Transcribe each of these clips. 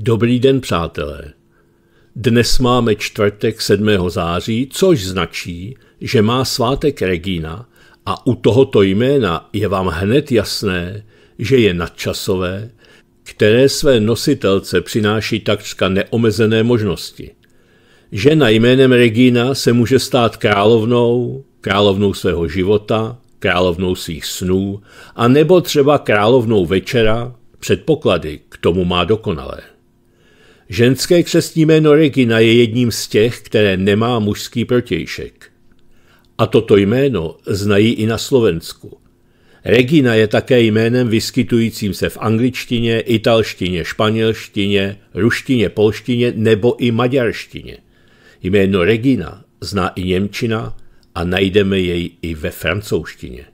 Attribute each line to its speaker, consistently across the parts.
Speaker 1: Dobrý den, přátelé. Dnes máme čtvrtek 7. září, což značí, že má svátek Regina a u tohoto jména je vám hned jasné, že je nadčasové, které své nositelce přináší takřka neomezené možnosti. Žena jménem Regina se může stát královnou, královnou svého života, královnou svých snů, a nebo třeba královnou večera, předpoklady k tomu má dokonalé. Ženské křestní jméno Regina je jedním z těch, které nemá mužský protějšek. A toto jméno znají i na Slovensku. Regina je také jménem vyskytujícím se v angličtině, italštině, španělštině, ruštině, polštině nebo i maďarštině. Jméno Regina zná i Němčina a najdeme jej i ve francouzštině.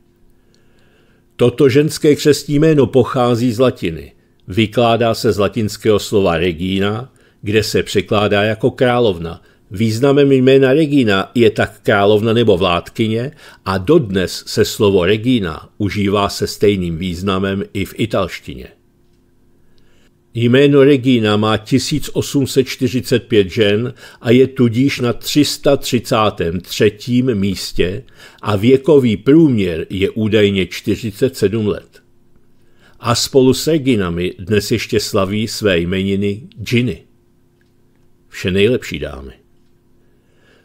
Speaker 1: Toto ženské křestní jméno pochází z latiny. Vykládá se z latinského slova regina, kde se překládá jako královna. Významem jména Regina je tak královna nebo vládkyně a dodnes se slovo Regina užívá se stejným významem i v italštině. Jméno Regina má 1845 žen a je tudíž na 333. místě a věkový průměr je údajně 47 let. A spolu s Reginami dnes ještě slaví své jmeniny Ginny. Vše nejlepší dámy.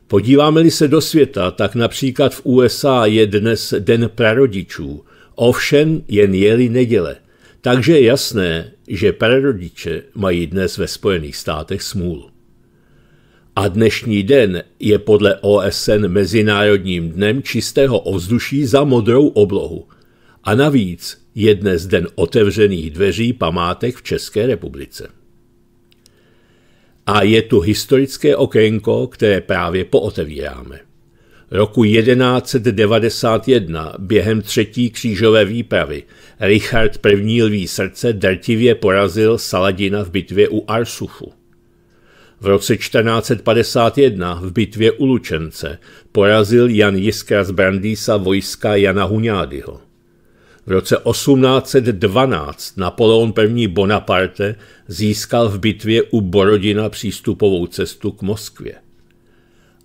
Speaker 1: Podíváme-li se do světa, tak například v USA je dnes den prarodičů, ovšem jen jeli neděle, takže je jasné, že prarodiče mají dnes ve Spojených státech smůlu. A dnešní den je podle OSN Mezinárodním dnem čistého ovzduší za modrou oblohu. A navíc je dnes den otevřených dveří památek v České republice. A je tu historické okénko, které právě pootevíráme. Roku 1191 během třetí křížové výpravy Richard I. lví srdce drtivě porazil Saladina v bitvě u Arsufu. V roce 1451 v bitvě u Lučence porazil Jan Jiskra z Brandýsa vojska Jana Hunádyho. V roce 1812 Napoleon I. Bonaparte získal v bitvě u Borodina přístupovou cestu k Moskvě.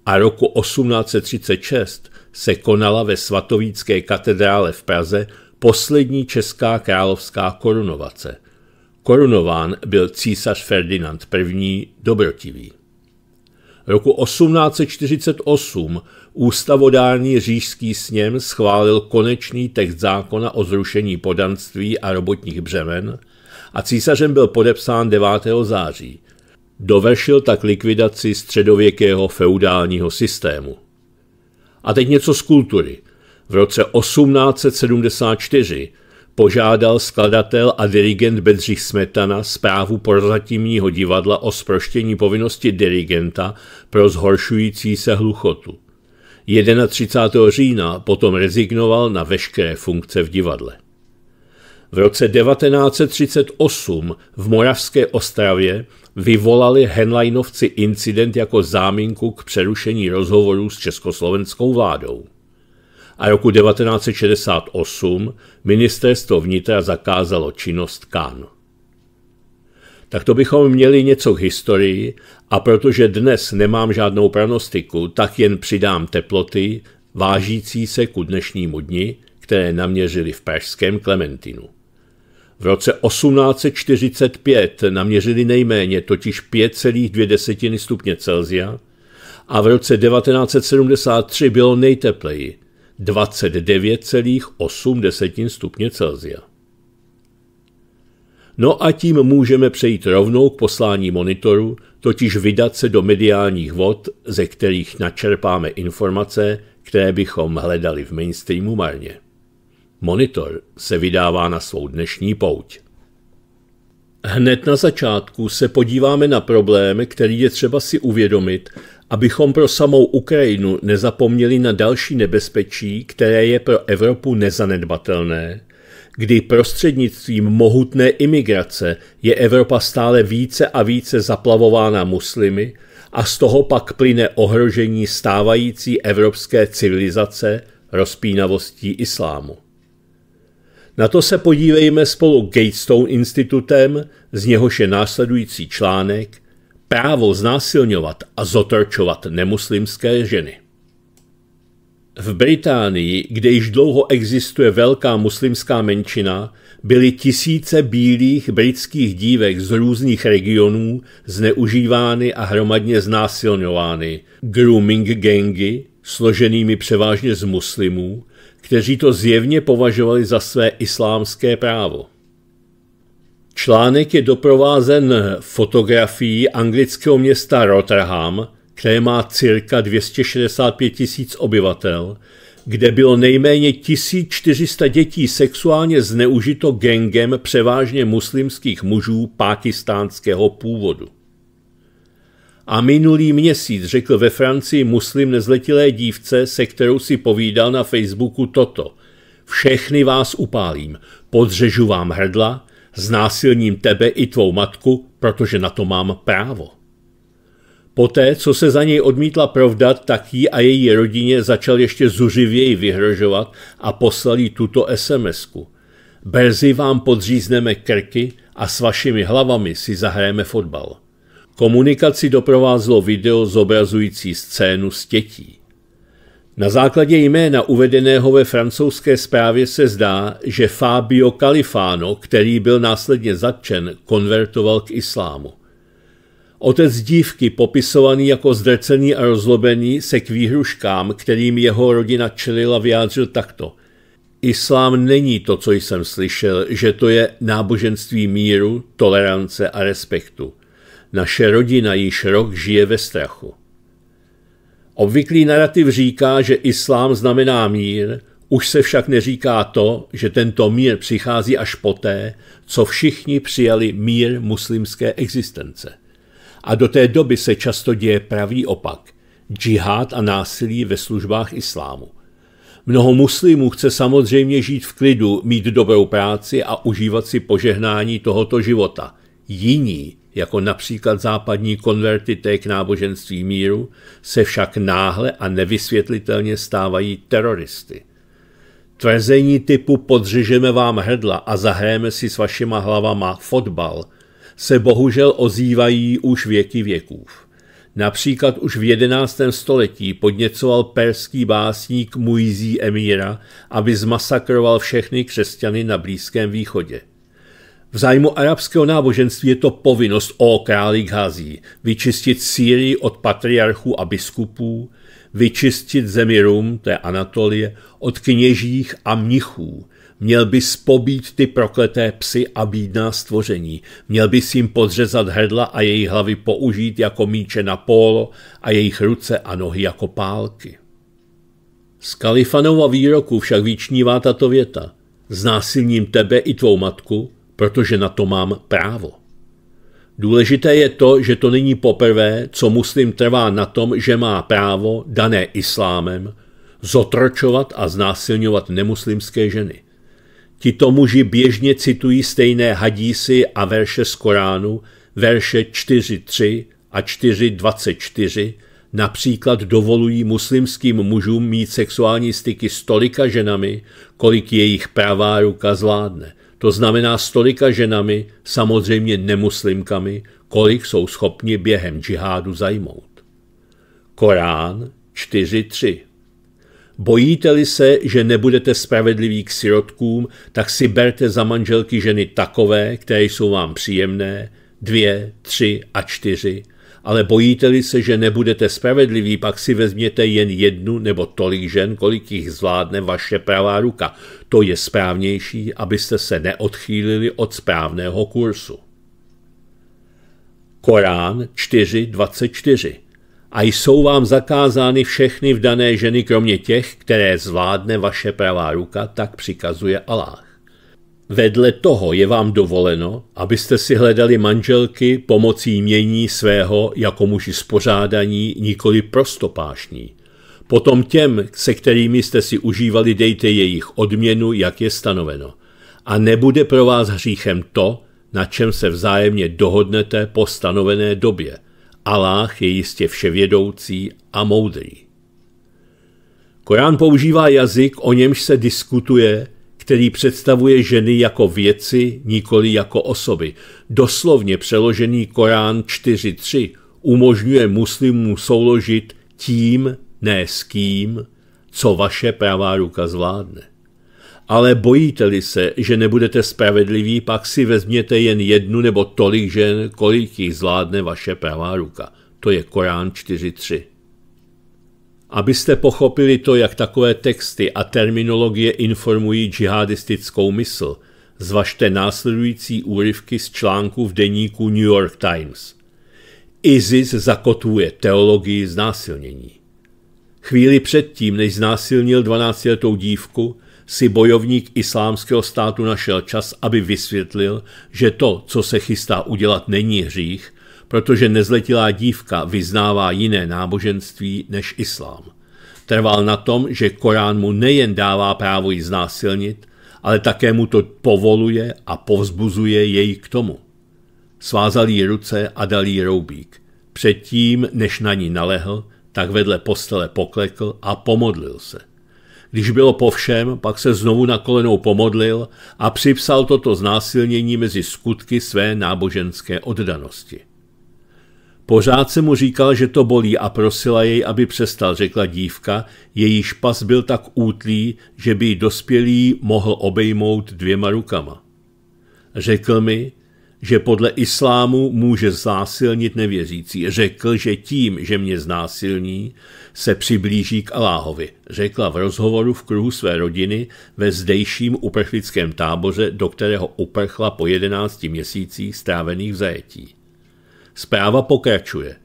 Speaker 1: A roku 1836 se konala ve svatovícké katedrále v Praze poslední česká královská korunovace. Korunován byl císař Ferdinand I. Dobrotivý roku 1848 ústavodální řížský sněm schválil konečný text zákona o zrušení podanství a robotních břemen a císařem byl podepsán 9. září. Dovršil tak likvidaci středověkého feudálního systému. A teď něco z kultury. V roce 1874 požádal skladatel a dirigent Bedřich Smetana zprávu prozatímního divadla o sproštění povinnosti dirigenta pro zhoršující se hluchotu. 31. října potom rezignoval na veškeré funkce v divadle. V roce 1938 v Moravské Ostravě vyvolali Henleinovci incident jako záminku k přerušení rozhovorů s československou vládou a roku 1968 ministerstvo vnitra zakázalo činnost KAN. Tak to bychom měli něco k historii a protože dnes nemám žádnou pranostiku, tak jen přidám teploty vážící se ku dnešnímu dni, které naměřili v pražském Klementinu. V roce 1845 naměřili nejméně, totiž 5,2 stupně Celsia, a v roce 1973 bylo nejtepleji, 29,8 stupně Celsia. No a tím můžeme přejít rovnou k poslání monitoru, totiž vydat se do mediálních vod, ze kterých načerpáme informace, které bychom hledali v mainstreamu marně. Monitor se vydává na svou dnešní pouť. Hned na začátku se podíváme na problém, který je třeba si uvědomit abychom pro samou Ukrajinu nezapomněli na další nebezpečí, které je pro Evropu nezanedbatelné, kdy prostřednictvím mohutné imigrace je Evropa stále více a více zaplavována muslimy a z toho pak plyne ohrožení stávající evropské civilizace rozpínavostí islámu. Na to se podívejme spolu Gatestone institutem, z něhož je následující článek právo znásilňovat a zotrčovat nemuslimské ženy. V Británii, kde již dlouho existuje velká muslimská menšina, byly tisíce bílých britských dívek z různých regionů zneužívány a hromadně znásilňovány grooming gangy, složenými převážně z muslimů, kteří to zjevně považovali za své islámské právo. Článek je doprovázen fotografií anglického města Rotterdam, které má cirka 265 tisíc obyvatel, kde bylo nejméně 1400 dětí sexuálně zneužito gengem převážně muslimských mužů pákistánského původu. A minulý měsíc řekl ve Francii muslim nezletilé dívce, se kterou si povídal na Facebooku toto. Všechny vás upálím, podřežu vám hrdla, znásilním tebe i tvou matku, protože na to mám právo. Poté, co se za něj odmítla provdat, tak jí a její rodině začal ještě zuřivěji vyhrožovat a poslal jí tuto SMSku. Brzy vám podřízneme krky a s vašimi hlavami si zahrajeme fotbal. Komunikaci doprovázlo video zobrazující scénu s tětí. Na základě jména uvedeného ve francouzské zprávě se zdá, že Fabio Califano, který byl následně zatčen, konvertoval k islámu. Otec dívky, popisovaný jako zdrcený a rozlobený, se k výhruškám, kterým jeho rodina čelila, vyjádřil takto. Islám není to, co jsem slyšel, že to je náboženství míru, tolerance a respektu. Naše rodina již rok žije ve strachu. Obvyklý narrativ říká, že islám znamená mír, už se však neříká to, že tento mír přichází až poté, co všichni přijali mír muslimské existence. A do té doby se často děje pravý opak – džihad a násilí ve službách islámu. Mnoho muslimů chce samozřejmě žít v klidu, mít dobrou práci a užívat si požehnání tohoto života. Jiní jako například západní konvertité k náboženství míru, se však náhle a nevysvětlitelně stávají teroristy. Tvrzení typu podřežeme vám hrdla a zahrajeme si s vašima hlavama fotbal se bohužel ozývají už věky věků. Například už v 11. století podněcoval perský básník Muizí Emíra, aby zmasakroval všechny křesťany na Blízkém východě. V zájmu arabského náboženství je to povinnost o králi Ghazí vyčistit Sýrii od patriarchů a biskupů, vyčistit zemi Rum, je Anatolie, od kněžích a mnichů. Měl by spobít ty prokleté psy a bídná stvoření. Měl by si jim podřezat hrdla a jejich hlavy použít jako míče na pólo a jejich ruce a nohy jako pálky. Z Kalifanova výroku však výčnívá tato věta. Znásilním tebe i tvou matku, protože na to mám právo. Důležité je to, že to není poprvé, co muslim trvá na tom, že má právo, dané islámem, zotročovat a znásilňovat nemuslimské ženy. Tito muži běžně citují stejné hadísy a verše z Koránu, verše 4.3 a 4.24, například dovolují muslimským mužům mít sexuální styky s tolika ženami, kolik jejich pravá ruka zvládne – to znamená stolika ženami, samozřejmě nemuslimkami, kolik jsou schopni během džihádu zajmout. Korán 4.3 Bojíte-li se, že nebudete spravedliví k sirotkům, tak si berte za manželky ženy takové, které jsou vám příjemné, dvě, tři a čtyři, ale bojíte-li se, že nebudete spravedliví, pak si vezměte jen jednu nebo tolik žen, kolik jich zvládne vaše pravá ruka. To je správnější, abyste se neodchýlili od správného kursu. Korán 4.24 A jsou vám zakázány všechny vdané ženy, kromě těch, které zvládne vaše pravá ruka, tak přikazuje Allah. Vedle toho je vám dovoleno, abyste si hledali manželky pomocí mění svého jako muži spořádaní, nikoli prostopášní. Potom těm, se kterými jste si užívali, dejte jejich odměnu, jak je stanoveno. A nebude pro vás hříchem to, na čem se vzájemně dohodnete po stanovené době. Aláh je jistě vševědoucí a moudrý. Korán používá jazyk, o němž se diskutuje který představuje ženy jako věci, nikoli jako osoby. Doslovně přeložený Korán 4.3 umožňuje muslimům souložit tím, ne s kým, co vaše pravá ruka zvládne. Ale bojíte-li se, že nebudete spravedliví, pak si vezměte jen jednu nebo tolik žen, kolik jich zvládne vaše pravá ruka. To je Korán 4.3. Abyste pochopili to, jak takové texty a terminologie informují džihadistickou mysl, zvažte následující úryvky z článku v deníku New York Times. ISIS zakotuje teologii znásilnění. Chvíli předtím, než znásilnil 12-letou dívku, si bojovník islámského státu našel čas, aby vysvětlil, že to, co se chystá udělat, není hřích, protože nezletilá dívka vyznává jiné náboženství než islám. Trval na tom, že Korán mu nejen dává právo ji znásilnit, ale také mu to povoluje a povzbuzuje jej k tomu. Svázal jí ruce a dal jí roubík. Předtím, než na ní nalehl, tak vedle postele poklekl a pomodlil se. Když bylo po všem, pak se znovu na kolenou pomodlil a připsal toto znásilnění mezi skutky své náboženské oddanosti. Pořád se mu říkal, že to bolí a prosila jej, aby přestal, řekla dívka, její špas byl tak útlý, že by ji dospělý mohl obejmout dvěma rukama. Řekl mi, že podle islámu může znásilnit nevěřící. Řekl, že tím, že mě znásilní, se přiblíží k Aláhovi, řekla v rozhovoru v kruhu své rodiny ve zdejším uprchlickém táboře, do kterého uprchla po jedenácti měsících strávených v zajetí. Zpráva pokračuje.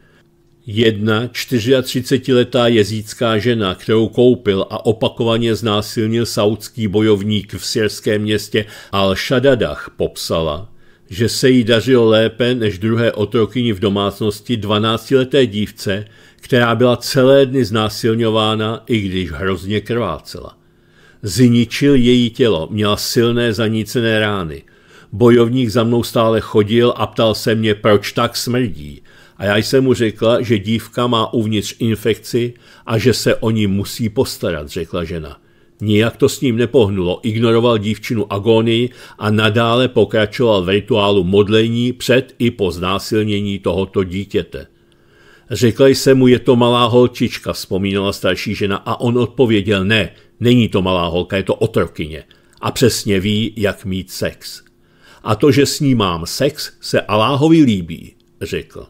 Speaker 1: Jedna 34-letá jezícká žena, kterou koupil a opakovaně znásilnil saudský bojovník v syrském městě Al-Shadadach, popsala, že se jí dařilo lépe než druhé otrokyni v domácnosti 12-leté dívce, která byla celé dny znásilňována, i když hrozně krvácela. Zničil její tělo, měla silné zanícené rány – bojovník za mnou stále chodil a ptal se mě, proč tak smrdí. A já jsem mu řekla, že dívka má uvnitř infekci a že se o ní musí postarat, řekla žena. Nijak to s ním nepohnulo, ignoroval dívčinu agónii a nadále pokračoval v rituálu modlení před i po znásilnění tohoto dítěte. Řekla jsem mu, je to malá holčička, vzpomínala starší žena a on odpověděl, ne, není to malá holka, je to otrokyně. A přesně ví, jak mít sex. A to, že s ní mám sex, se Aláhovi líbí, řekl.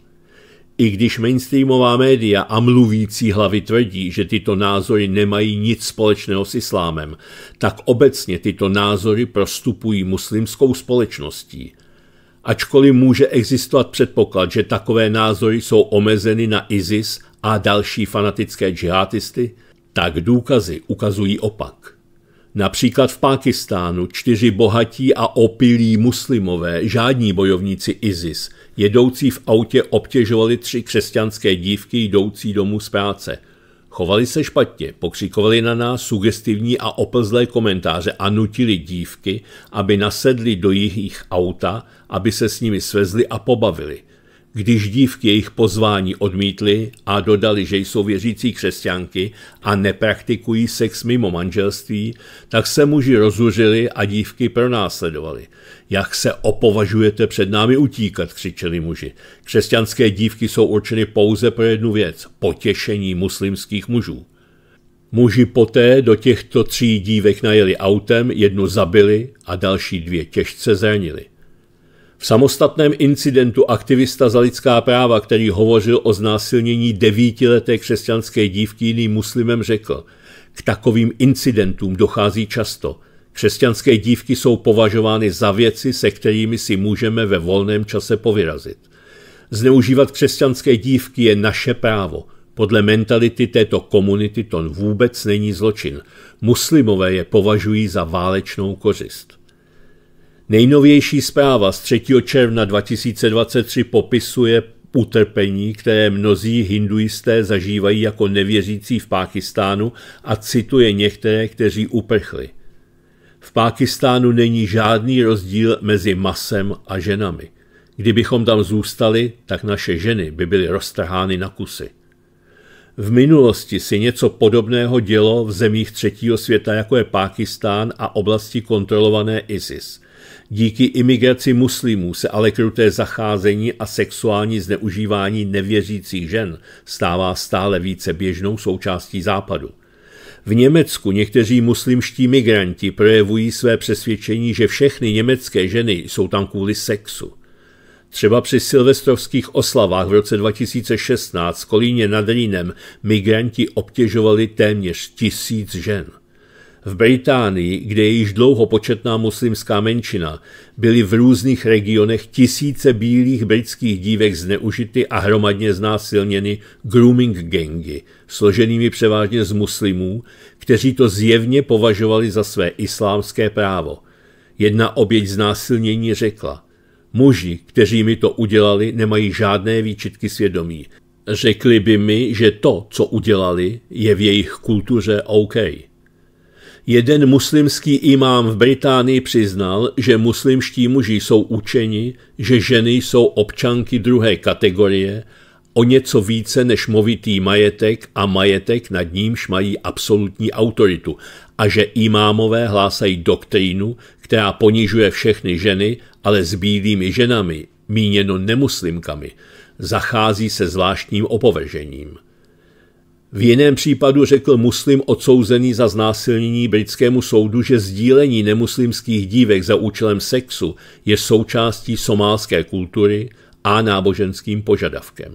Speaker 1: I když mainstreamová média a mluvící hlavy tvrdí, že tyto názory nemají nic společného s islámem, tak obecně tyto názory prostupují muslimskou společností. Ačkoliv může existovat předpoklad, že takové názory jsou omezeny na ISIS a další fanatické džihadisty, tak důkazy ukazují opak. Například v Pákistánu čtyři bohatí a opilí muslimové, žádní bojovníci ISIS, jedoucí v autě obtěžovali tři křesťanské dívky jdoucí domů z práce. Chovali se špatně, pokřikovali na nás sugestivní a oplzlé komentáře a nutili dívky, aby nasedli do jejich auta, aby se s nimi svezli a pobavili – když dívky jejich pozvání odmítly a dodali, že jsou věřící křesťanky a nepraktikují sex mimo manželství, tak se muži rozuřili a dívky pronásledovali. Jak se opovažujete před námi utíkat, křičeli muži. Křesťanské dívky jsou určeny pouze pro jednu věc – potěšení muslimských mužů. Muži poté do těchto tří dívek najeli autem, jednu zabili a další dvě těžce zranili. V samostatném incidentu aktivista za lidská práva, který hovořil o znásilnění devítileté křesťanské dívky jiným muslimem, řekl, k takovým incidentům dochází často. Křesťanské dívky jsou považovány za věci, se kterými si můžeme ve volném čase povyrazit. Zneužívat křesťanské dívky je naše právo. Podle mentality této komunity to vůbec není zločin. Muslimové je považují za válečnou kořist. Nejnovější zpráva z 3. června 2023 popisuje utrpení, které mnozí hinduisté zažívají jako nevěřící v Pákistánu a cituje některé, kteří uprchli. V Pákistánu není žádný rozdíl mezi masem a ženami. Kdybychom tam zůstali, tak naše ženy by byly roztrhány na kusy. V minulosti si něco podobného dělo v zemích třetího světa, jako je Pákistán a oblasti kontrolované ISIS – Díky imigraci muslimů se ale kruté zacházení a sexuální zneužívání nevěřících žen stává stále více běžnou součástí západu. V Německu někteří muslimští migranti projevují své přesvědčení, že všechny německé ženy jsou tam kvůli sexu. Třeba při silvestrovských oslavách v roce 2016 v Kolíně nad Rýnem migranti obtěžovali téměř tisíc žen. V Británii, kde je již dlouho početná muslimská menšina, byly v různých regionech tisíce bílých britských dívek zneužity a hromadně znásilněny grooming gangy, složenými převážně z muslimů, kteří to zjevně považovali za své islámské právo. Jedna oběť znásilnění řekla, muži, kteří mi to udělali, nemají žádné výčitky svědomí. Řekli by mi, že to, co udělali, je v jejich kultuře OK. Jeden muslimský imám v Británii přiznal, že muslimští muži jsou učeni, že ženy jsou občanky druhé kategorie, o něco více než movitý majetek a majetek nad nímž mají absolutní autoritu a že imámové hlásají doktrínu, která ponižuje všechny ženy, ale s bílými ženami, míněno nemuslimkami, zachází se zvláštním opovržením. V jiném případu řekl muslim odsouzený za znásilnění britskému soudu, že sdílení nemuslimských dívek za účelem sexu je součástí somálské kultury a náboženským požadavkem.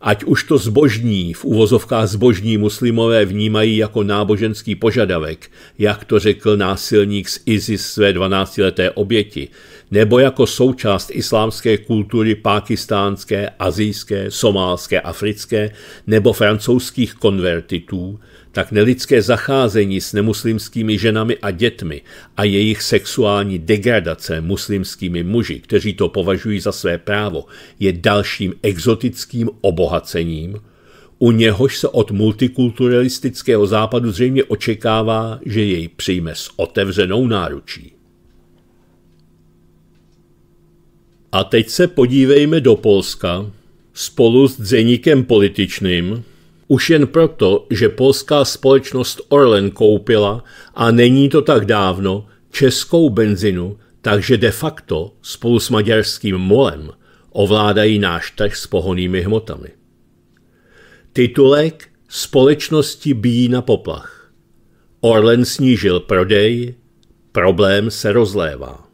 Speaker 1: Ať už to zbožní, v uvozovkách zbožní muslimové vnímají jako náboženský požadavek, jak to řekl násilník z ISIS své 12-leté oběti, nebo jako součást islámské kultury pákistánské, azijské, somálské, africké nebo francouzských konvertitů, tak nelidské zacházení s nemuslimskými ženami a dětmi a jejich sexuální degradace muslimskými muži, kteří to považují za své právo, je dalším exotickým obohacením, u něhož se od multikulturalistického západu zřejmě očekává, že jej přijme s otevřenou náručí. A teď se podívejme do Polska spolu s dzeníkem političným, už jen proto, že polská společnost Orlen koupila, a není to tak dávno, českou benzinu, takže de facto spolu s maďarským molem ovládají náš trh s pohonými hmotami. Titulek Společnosti bíjí na poplach. Orlen snížil prodej, problém se rozlévá.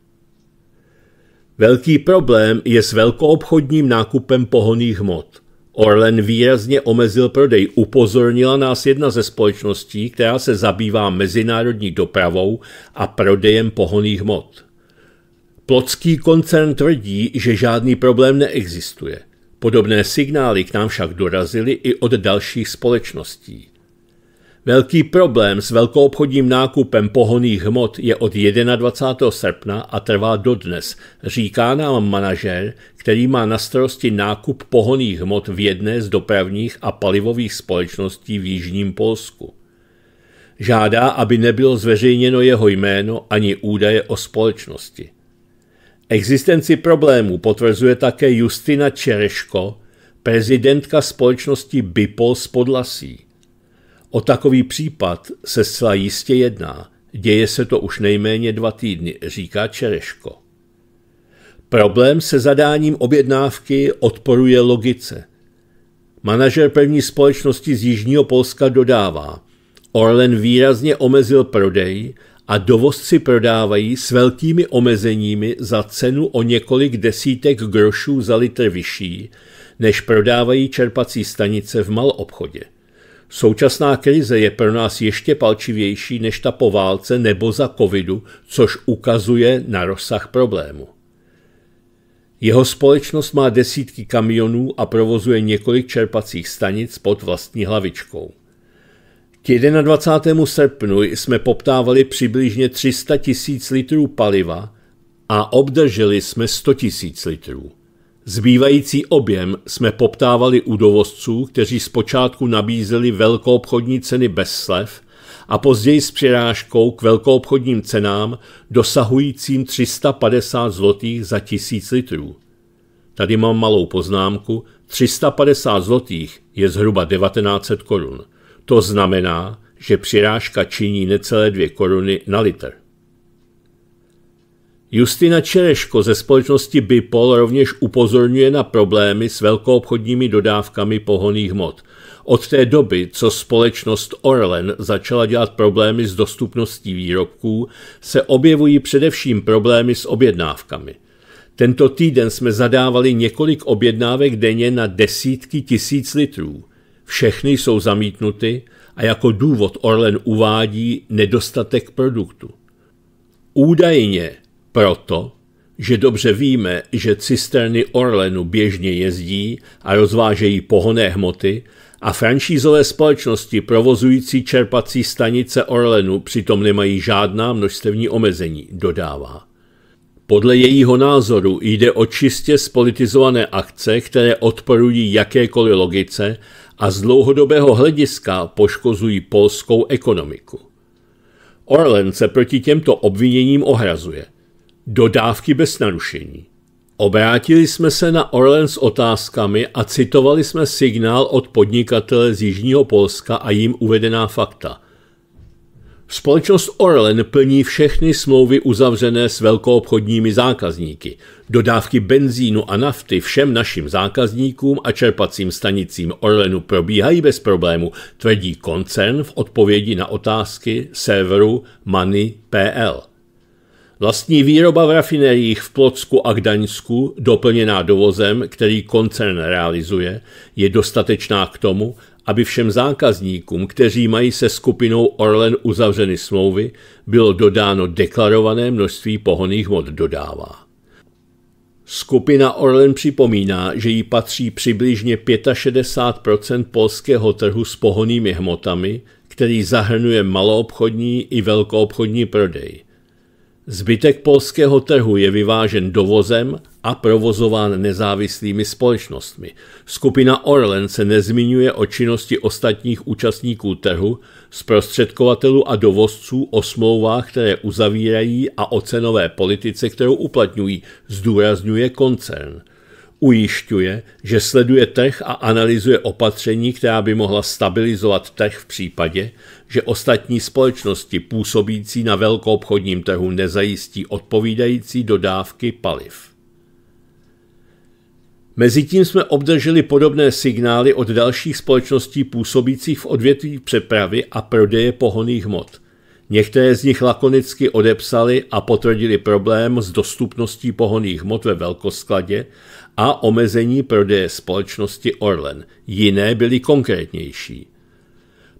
Speaker 1: Velký problém je s velkoobchodním nákupem pohoných hmot. Orlen výrazně omezil prodej. Upozornila nás jedna ze společností, která se zabývá mezinárodní dopravou a prodejem pohoných hmot. Plocký koncern tvrdí, že žádný problém neexistuje. Podobné signály k nám však dorazily i od dalších společností. Velký problém s velkoobchodním nákupem pohoných hmot je od 21. srpna a trvá dodnes, říká nám manažer, který má na starosti nákup pohoných hmot v jedné z dopravních a palivových společností v Jižním Polsku. Žádá, aby nebylo zveřejněno jeho jméno ani údaje o společnosti. Existenci problému potvrzuje také Justina Čereško, prezidentka společnosti BIPOL z Podlasí. O takový případ se zcela jistě jedná. Děje se to už nejméně dva týdny, říká Čereško. Problém se zadáním objednávky odporuje logice. Manažer první společnosti z Jižního Polska dodává, Orlen výrazně omezil prodej a dovozci prodávají s velkými omezeními za cenu o několik desítek grošů za litr vyšší, než prodávají čerpací stanice v malobchodě. Současná krize je pro nás ještě palčivější než ta po válce nebo za covidu, což ukazuje na rozsah problému. Jeho společnost má desítky kamionů a provozuje několik čerpacích stanic pod vlastní hlavičkou. K 21. srpnu jsme poptávali přibližně 300 tisíc litrů paliva a obdrželi jsme 100 tisíc litrů. Zbývající objem jsme poptávali u dovozců, kteří zpočátku nabízeli velkoobchodní ceny bez slev a později s přirážkou k velkoobchodním cenám dosahujícím 350 zlotých za tisíc litrů. Tady mám malou poznámku, 350 zlotých je zhruba 1900 korun. To znamená, že přirážka činí necelé 2 koruny na litr. Justina Čereško ze společnosti Bipol rovněž upozorňuje na problémy s velkoobchodními dodávkami pohoných hmot. Od té doby, co společnost Orlen začala dělat problémy s dostupností výrobků, se objevují především problémy s objednávkami. Tento týden jsme zadávali několik objednávek denně na desítky tisíc litrů. Všechny jsou zamítnuty a jako důvod Orlen uvádí nedostatek produktu. Údajně proto, že dobře víme, že cisterny Orlenu běžně jezdí a rozvážejí pohoné hmoty a franšízové společnosti provozující čerpací stanice Orlenu přitom nemají žádná množstevní omezení, dodává. Podle jejího názoru jde o čistě spolitizované akce, které odporují jakékoliv logice a z dlouhodobého hlediska poškozují polskou ekonomiku. Orlen se proti těmto obviněním ohrazuje. Dodávky bez narušení. Obrátili jsme se na Orlen s otázkami a citovali jsme signál od podnikatele z Jižního Polska a jim uvedená fakta. Společnost Orlen plní všechny smlouvy uzavřené s velkoobchodními zákazníky. Dodávky benzínu a nafty všem našim zákazníkům a čerpacím stanicím Orlenu probíhají bez problému, tvrdí koncern v odpovědi na otázky serveru Money.pl. Vlastní výroba v rafineriích v Plocku a Gdaňsku, doplněná dovozem, který koncern realizuje, je dostatečná k tomu, aby všem zákazníkům, kteří mají se skupinou Orlen uzavřeny smlouvy, bylo dodáno deklarované množství pohoných hmot dodává. Skupina Orlen připomíná, že jí patří přibližně 65 polského trhu s pohonými hmotami, který zahrnuje maloobchodní i velkoobchodní prodej. Zbytek polského trhu je vyvážen dovozem a provozován nezávislými společnostmi. Skupina Orlen se nezmiňuje o činnosti ostatních účastníků trhu, zprostředkovatelů a dovozců o smlouvách, které uzavírají a o cenové politice, kterou uplatňují, zdůrazňuje koncern – ujišťuje, že sleduje trh a analyzuje opatření, která by mohla stabilizovat trh v případě, že ostatní společnosti působící na velkoobchodním trhu nezajistí odpovídající dodávky paliv. Mezitím jsme obdrželi podobné signály od dalších společností působících v odvětví přepravy a prodeje pohoných hmot. Některé z nich lakonicky odepsali a potvrdili problém s dostupností pohoných hmot ve velkoskladě a omezení prodeje společnosti Orlen. Jiné byly konkrétnější.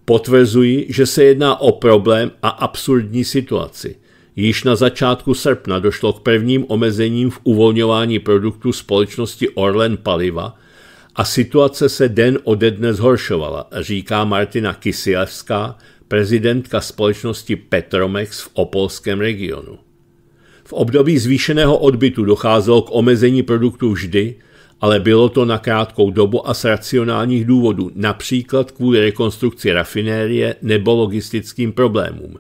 Speaker 1: Potvrzuji, že se jedná o problém a absurdní situaci. Již na začátku srpna došlo k prvním omezením v uvolňování produktů společnosti Orlen Paliva a situace se den ode dne zhoršovala, říká Martina Kisilevská, prezidentka společnosti Petromex v Opolském regionu. V období zvýšeného odbytu docházelo k omezení produktů vždy, ale bylo to na krátkou dobu a z racionálních důvodů, například kvůli rekonstrukci rafinérie nebo logistickým problémům.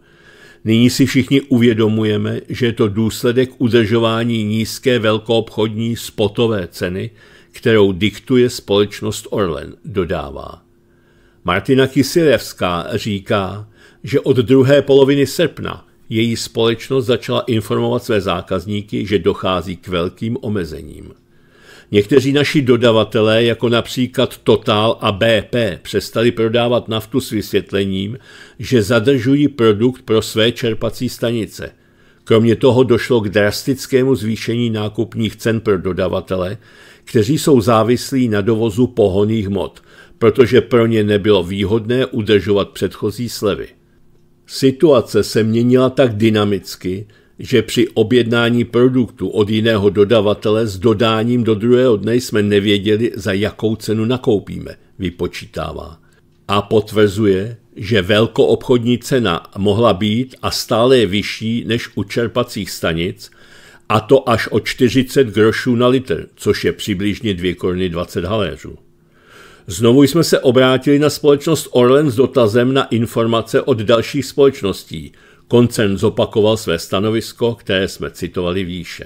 Speaker 1: Nyní si všichni uvědomujeme, že je to důsledek udržování nízké velkoobchodní spotové ceny, kterou diktuje společnost Orlen, dodává. Martina Kisilevská říká, že od druhé poloviny srpna její společnost začala informovat své zákazníky, že dochází k velkým omezením. Někteří naši dodavatelé, jako například Total a BP, přestali prodávat naftu s vysvětlením, že zadržují produkt pro své čerpací stanice. Kromě toho došlo k drastickému zvýšení nákupních cen pro dodavatele, kteří jsou závislí na dovozu pohoných hmot, protože pro ně nebylo výhodné udržovat předchozí slevy. Situace se měnila tak dynamicky, že při objednání produktu od jiného dodavatele s dodáním do druhého dne jsme nevěděli, za jakou cenu nakoupíme, vypočítává. A potvrzuje, že velkoobchodní cena mohla být a stále je vyšší než u čerpacích stanic, a to až o 40 grošů na litr, což je přibližně 2 korny 20 haléřů. Znovu jsme se obrátili na společnost Orlen s dotazem na informace od dalších společností. Koncern zopakoval své stanovisko, které jsme citovali výše.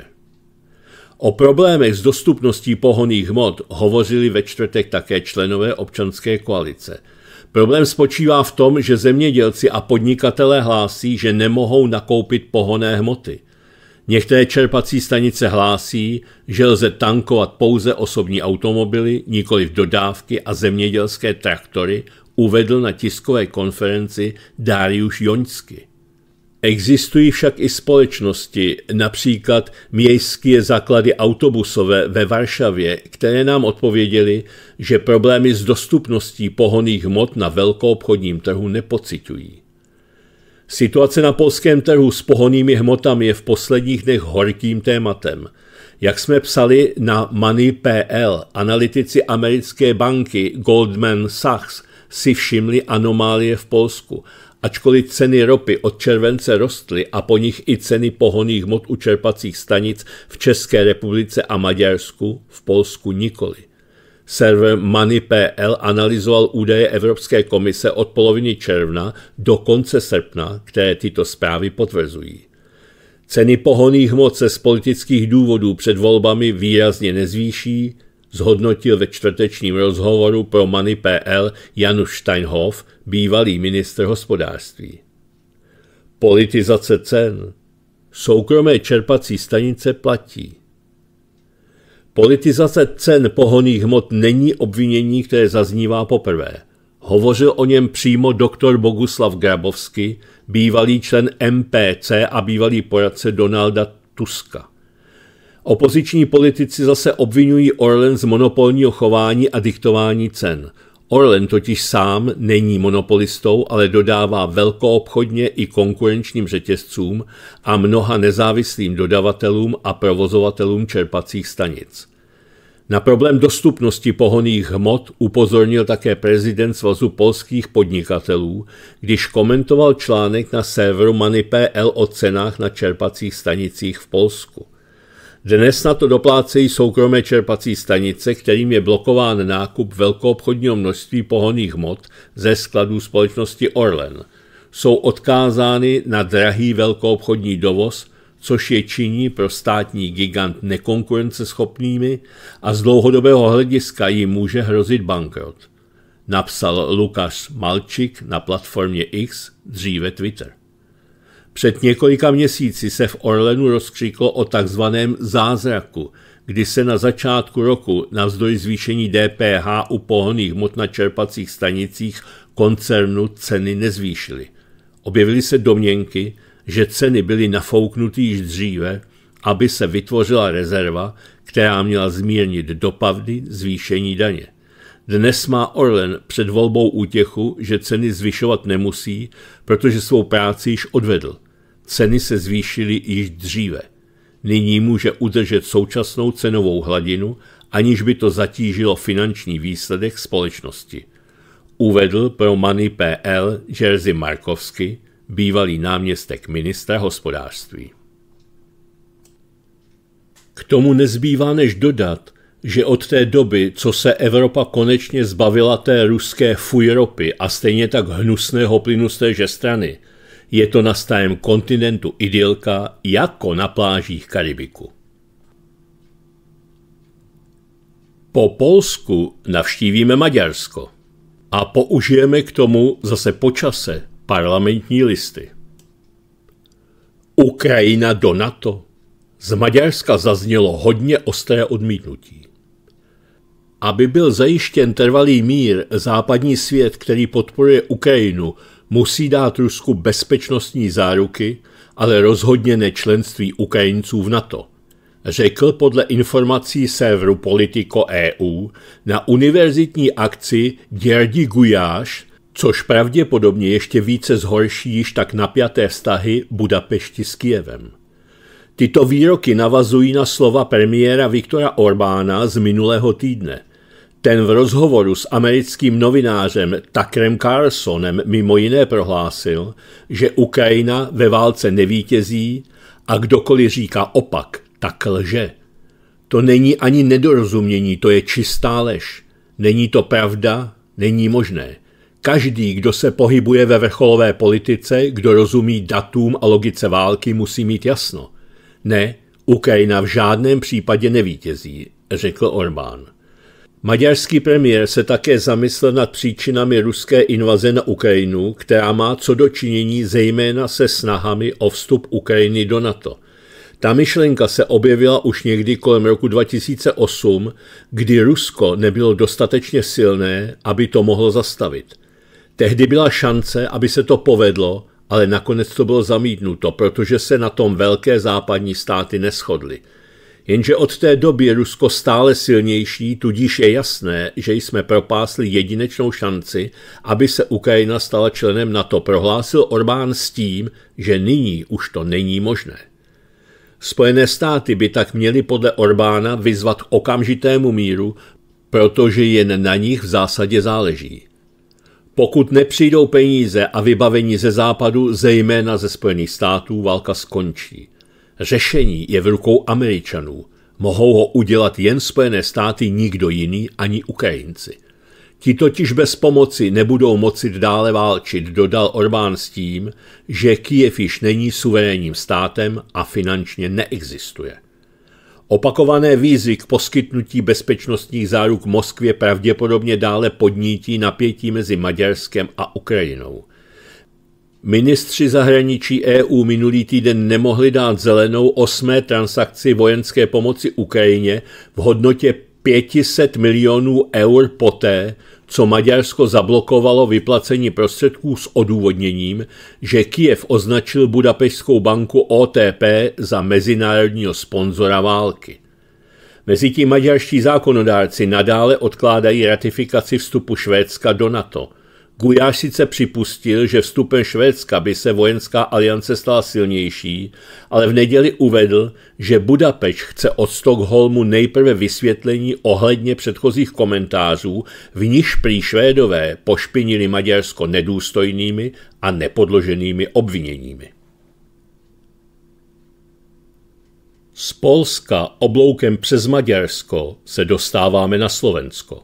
Speaker 1: O problémech s dostupností pohoných hmot hovořili ve čtvrtek také členové občanské koalice. Problém spočívá v tom, že zemědělci a podnikatelé hlásí, že nemohou nakoupit pohoné hmoty. Některé čerpací stanice hlásí, že lze tankovat pouze osobní automobily, nikoli v dodávky a zemědělské traktory, uvedl na tiskové konferenci Darius Joňsky. Existují však i společnosti, například městské základy autobusové ve Varšavě, které nám odpověděly, že problémy s dostupností pohoných hmot na velkoobchodním trhu nepocitují. Situace na polském trhu s pohonými hmotami je v posledních dnech horkým tématem. Jak jsme psali na Money.pl, analytici americké banky Goldman Sachs si všimli anomálie v Polsku. Ačkoliv ceny ropy od července rostly a po nich i ceny pohoných hmot u čerpacích stanic v České republice a Maďarsku, v Polsku nikoli. Server Money.pl analyzoval údaje Evropské komise od poloviny června do konce srpna, které tyto zprávy potvrzují. Ceny pohoných hmot se z politických důvodů před volbami výrazně nezvýší, zhodnotil ve čtvrtečním rozhovoru pro Money.pl Januš Steinhoff, bývalý ministr hospodářství. Politizace cen. Soukromé čerpací stanice platí. Politizace cen pohoných hmot není obvinění, které zaznívá poprvé. Hovořil o něm přímo doktor Boguslav Grabovsky, bývalý člen MPC a bývalý poradce Donalda Tuska. Opoziční politici zase obvinují Orlen z monopolního chování a diktování cen – Orlen totiž sám není monopolistou, ale dodává velkoobchodně i konkurenčním řetězcům a mnoha nezávislým dodavatelům a provozovatelům čerpacích stanic. Na problém dostupnosti pohoných hmot upozornil také prezident Svazu polských podnikatelů, když komentoval článek na serveru L o cenách na čerpacích stanicích v Polsku. Dnes na to doplácejí soukromé čerpací stanice, kterým je blokován nákup velkoobchodního množství pohoných hmot ze skladů společnosti Orlen. Jsou odkázány na drahý velkoobchodní dovoz, což je činí pro státní gigant nekonkurenceschopnými a z dlouhodobého hlediska jim může hrozit bankrot. Napsal Lukáš Malčik na platformě X, dříve Twitter. Před několika měsíci se v Orlenu rozkřiklo o takzvaném zázraku, kdy se na začátku roku navzdory zvýšení DPH u pohoných hmot na čerpacích stanicích koncernu ceny nezvýšily. Objevily se domněnky, že ceny byly nafouknuty již dříve, aby se vytvořila rezerva, která měla zmírnit dopady zvýšení daně. Dnes má Orlen před volbou útěchu, že ceny zvyšovat nemusí, protože svou práci již odvedl. Ceny se zvýšily již dříve. Nyní může udržet současnou cenovou hladinu, aniž by to zatížilo finanční výsledek společnosti. Uvedl pro Money PL Jerzy Markovsky, bývalý náměstek ministra hospodářství. K tomu nezbývá než dodat, že od té doby, co se Evropa konečně zbavila té ruské fujropy a stejně tak hnusného plynu z téže strany, je to na starém kontinentu idylka jako na plážích Karibiku. Po Polsku navštívíme Maďarsko a použijeme k tomu zase počase parlamentní listy. Ukrajina do NATO. Z Maďarska zaznělo hodně ostré odmítnutí. Aby byl zajištěn trvalý mír, západní svět, který podporuje Ukrajinu, musí dát Rusku bezpečnostní záruky, ale rozhodně nečlenství Ukrajinců v NATO. Řekl podle informací serveru Politico EU na univerzitní akci Djerdi Gujáš, což pravděpodobně ještě více zhorší již tak napjaté vztahy Budapešti s Kijevem. Tyto výroky navazují na slova premiéra Viktora Orbána z minulého týdne – ten v rozhovoru s americkým novinářem Takrem Carsonem mimo jiné prohlásil, že Ukrajina ve válce nevítězí a kdokoliv říká opak, tak lže. To není ani nedorozumění, to je čistá lež. Není to pravda, není možné. Každý, kdo se pohybuje ve vrcholové politice, kdo rozumí datům a logice války, musí mít jasno. Ne, Ukrajina v žádném případě nevítězí, řekl Orbán. Maďarský premiér se také zamyslel nad příčinami ruské invaze na Ukrajinu, která má co dočinění zejména se snahami o vstup Ukrajiny do NATO. Ta myšlenka se objevila už někdy kolem roku 2008, kdy Rusko nebylo dostatečně silné, aby to mohlo zastavit. Tehdy byla šance, aby se to povedlo, ale nakonec to bylo zamítnuto, protože se na tom velké západní státy neschodly – Jenže od té doby Rusko stále silnější, tudíž je jasné, že jsme propásli jedinečnou šanci, aby se Ukrajina stala členem NATO, prohlásil Orbán s tím, že nyní už to není možné. Spojené státy by tak měly podle Orbána vyzvat okamžitému míru, protože jen na nich v zásadě záleží. Pokud nepřijdou peníze a vybavení ze západu, zejména ze Spojených států, válka skončí. Řešení je v rukou Američanů. Mohou ho udělat jen Spojené státy, nikdo jiný, ani Ukrajinci. Ti totiž bez pomoci nebudou moci dále válčit, dodal Orbán s tím, že Kijev již není suverénním státem a finančně neexistuje. Opakované výzvy k poskytnutí bezpečnostních záruk Moskvě pravděpodobně dále podnítí napětí mezi Maďarskem a Ukrajinou. Ministři zahraničí EU minulý týden nemohli dát zelenou osmé transakci vojenské pomoci Ukrajině v hodnotě 500 milionů eur poté, co Maďarsko zablokovalo vyplacení prostředků s odůvodněním, že Kiev označil Budapešskou banku OTP za mezinárodního sponzora války. Mezitím maďarští zákonodárci nadále odkládají ratifikaci vstupu Švédska do NATO – Gujáš sice připustil, že vstupem Švédska by se vojenská aliance stala silnější, ale v neděli uvedl, že Budapeč chce od Stockholmu nejprve vysvětlení ohledně předchozích komentářů, v níž prý Švédové pošpinili Maďarsko nedůstojnými a nepodloženými obviněními. Z Polska obloukem přes Maďarsko se dostáváme na Slovensko.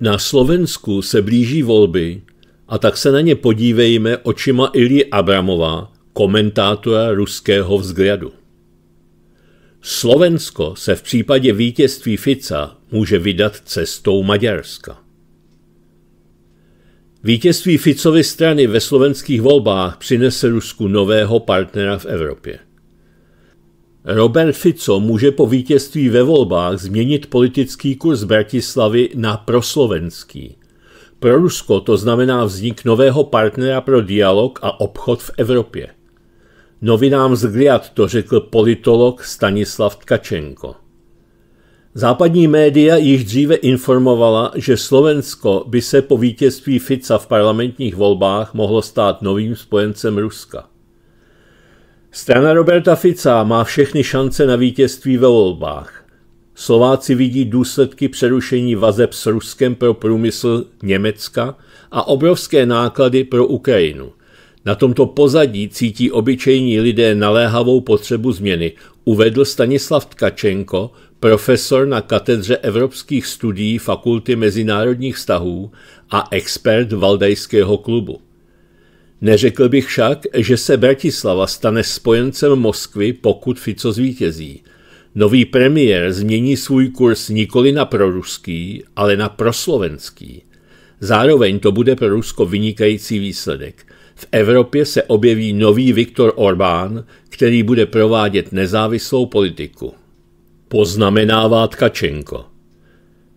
Speaker 1: Na Slovensku se blíží volby a tak se na ně podívejme očima Ilí Abramová, komentátora ruského vzgradu. Slovensko se v případě vítězství Fica může vydat cestou Maďarska. Vítězství Ficovy strany ve slovenských volbách přinese Rusku nového partnera v Evropě. Robert Fico může po vítězství ve volbách změnit politický kurz Bratislavy na proslovenský. Pro Rusko to znamená vznik nového partnera pro dialog a obchod v Evropě. Novinám z Gliad to řekl politolog Stanislav Tkačenko. Západní média již dříve informovala, že Slovensko by se po vítězství Fica v parlamentních volbách mohlo stát novým spojencem Ruska. Strana Roberta Fica má všechny šance na vítězství ve volbách. Slováci vidí důsledky přerušení vazeb s Ruskem pro průmysl Německa a obrovské náklady pro Ukrajinu. Na tomto pozadí cítí obyčejní lidé naléhavou potřebu změny, uvedl Stanislav Tkačenko, profesor na katedře evropských studií Fakulty mezinárodních vztahů a expert Valdajského klubu. Neřekl bych však, že se Bratislava stane spojencem Moskvy, pokud Fico zvítězí. Nový premiér změní svůj kurz nikoli na proruský, ale na proslovenský. Zároveň to bude pro Rusko vynikající výsledek. V Evropě se objeví nový Viktor Orbán, který bude provádět nezávislou politiku. Poznamenává Tkačenko.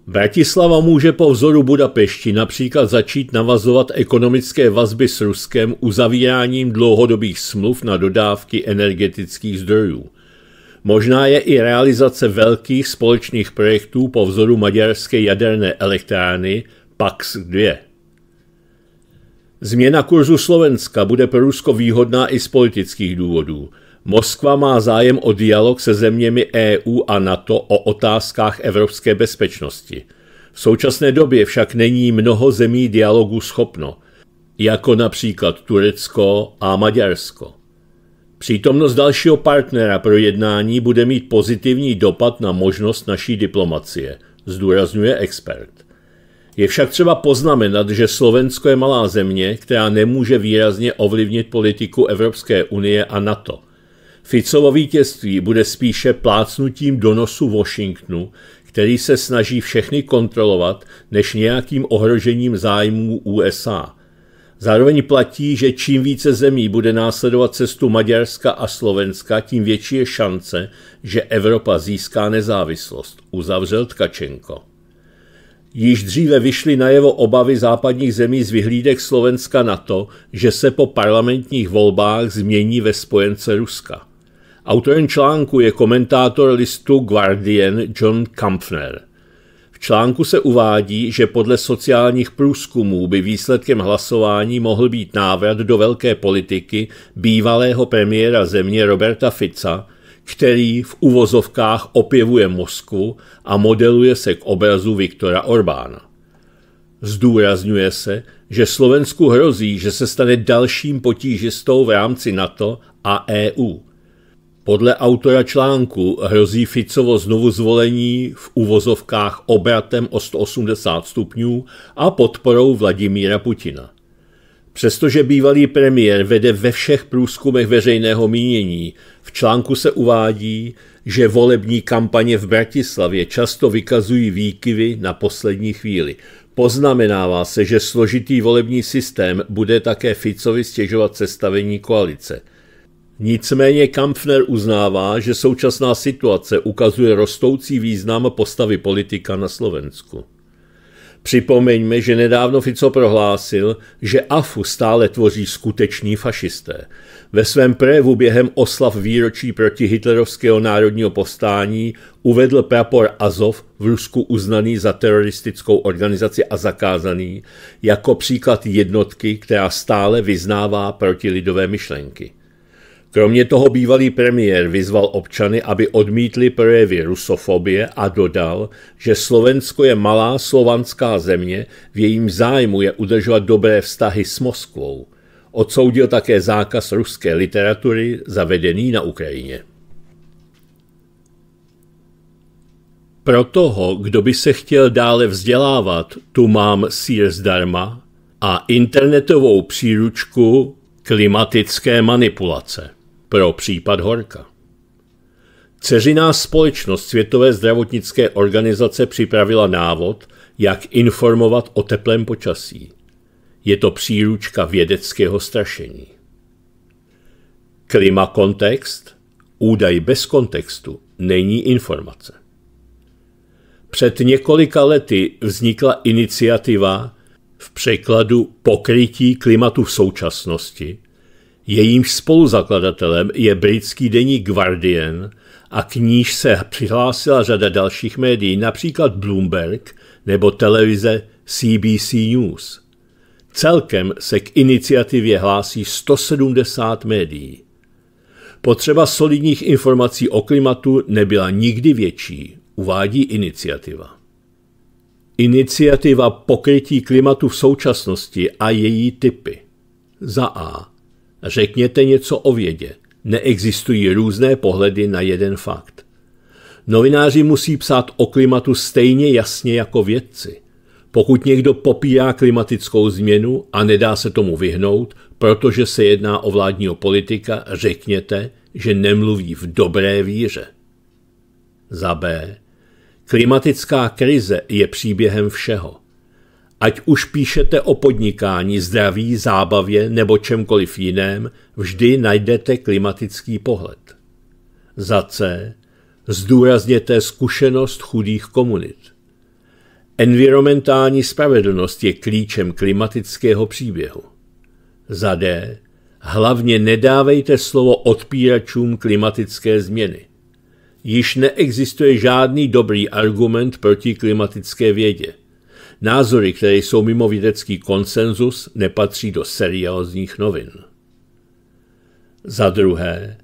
Speaker 1: Bratislava může po vzoru Budapešti například začít navazovat ekonomické vazby s Ruskem uzavíráním dlouhodobých smluv na dodávky energetických zdrojů. Možná je i realizace velkých společných projektů po vzoru maďarské jaderné elektrárny PAX 2. Změna kurzu Slovenska bude pro Rusko výhodná i z politických důvodů – Moskva má zájem o dialog se zeměmi EU a NATO o otázkách evropské bezpečnosti. V současné době však není mnoho zemí dialogu schopno, jako například Turecko a Maďarsko. Přítomnost dalšího partnera pro jednání bude mít pozitivní dopad na možnost naší diplomacie, zdůrazňuje expert. Je však třeba poznamenat, že Slovensko je malá země, která nemůže výrazně ovlivnit politiku Evropské unie a NATO. Ficovo vítězství bude spíše plácnutím donosu Washingtonu, který se snaží všechny kontrolovat, než nějakým ohrožením zájmů USA. Zároveň platí, že čím více zemí bude následovat cestu Maďarska a Slovenska, tím větší je šance, že Evropa získá nezávislost, uzavřel Tkačenko. Již dříve vyšly najevo obavy západních zemí z vyhlídek Slovenska na to, že se po parlamentních volbách změní ve spojence Ruska. Autorem článku je komentátor listu Guardian John Kampfner. V článku se uvádí, že podle sociálních průzkumů by výsledkem hlasování mohl být návrat do velké politiky bývalého premiéra země Roberta Fica, který v uvozovkách opěvuje Moskvu a modeluje se k obrazu Viktora Orbána. Zdůrazňuje se, že Slovensku hrozí, že se stane dalším potížistou v rámci NATO a EU. Podle autora článku hrozí Ficovo znovu zvolení v uvozovkách obratem o 180 stupňů a podporou Vladimíra Putina. Přestože bývalý premiér vede ve všech průzkumech veřejného mínění, v článku se uvádí, že volební kampaně v Bratislavě často vykazují výkyvy na poslední chvíli. Poznamenává se, že složitý volební systém bude také Ficovi stěžovat sestavení koalice – Nicméně Kampfner uznává, že současná situace ukazuje rostoucí význam postavy politika na Slovensku. Připomeňme, že nedávno Fico prohlásil, že AFU stále tvoří skuteční fašisté. Ve svém prévu během oslav výročí proti hitlerovského národního povstání uvedl prapor Azov v Rusku uznaný za teroristickou organizaci a zakázaný jako příklad jednotky, která stále vyznává protilidové myšlenky. Kromě toho bývalý premiér vyzval občany, aby odmítli projevy rusofobie a dodal, že Slovensko je malá slovanská země, v jejím zájmu je udržovat dobré vztahy s Moskvou. Odsoudil také zákaz ruské literatury zavedený na Ukrajině. Pro toho, kdo by se chtěl dále vzdělávat, tu mám sír zdarma a internetovou příručku klimatické manipulace pro případ horka. Ceřiná společnost Světové zdravotnické organizace připravila návod, jak informovat o teplém počasí. Je to příručka vědeckého strašení. Klima kontext, údaj bez kontextu, není informace. Před několika lety vznikla iniciativa v překladu Pokrytí klimatu v současnosti, Jejímž spoluzakladatelem je britský deník Guardian a k níž se přihlásila řada dalších médií, například Bloomberg nebo televize CBC News. Celkem se k iniciativě hlásí 170 médií. Potřeba solidních informací o klimatu nebyla nikdy větší, uvádí iniciativa. Iniciativa pokrytí klimatu v současnosti a její typy. Za A. Řekněte něco o vědě. Neexistují různé pohledy na jeden fakt. Novináři musí psát o klimatu stejně jasně jako vědci. Pokud někdo popírá klimatickou změnu a nedá se tomu vyhnout, protože se jedná o vládního politika, řekněte, že nemluví v dobré víře. Za B. Klimatická krize je příběhem všeho. Ať už píšete o podnikání, zdraví, zábavě nebo čemkoliv jiném, vždy najdete klimatický pohled. Za C. Zdůrazněte zkušenost chudých komunit. Environmentální spravedlnost je klíčem klimatického příběhu. Za D. Hlavně nedávejte slovo odpíračům klimatické změny. Již neexistuje žádný dobrý argument proti klimatické vědě. Názory, které jsou mimo vědecký konsenzus, nepatří do seriózních novin. Za druhé,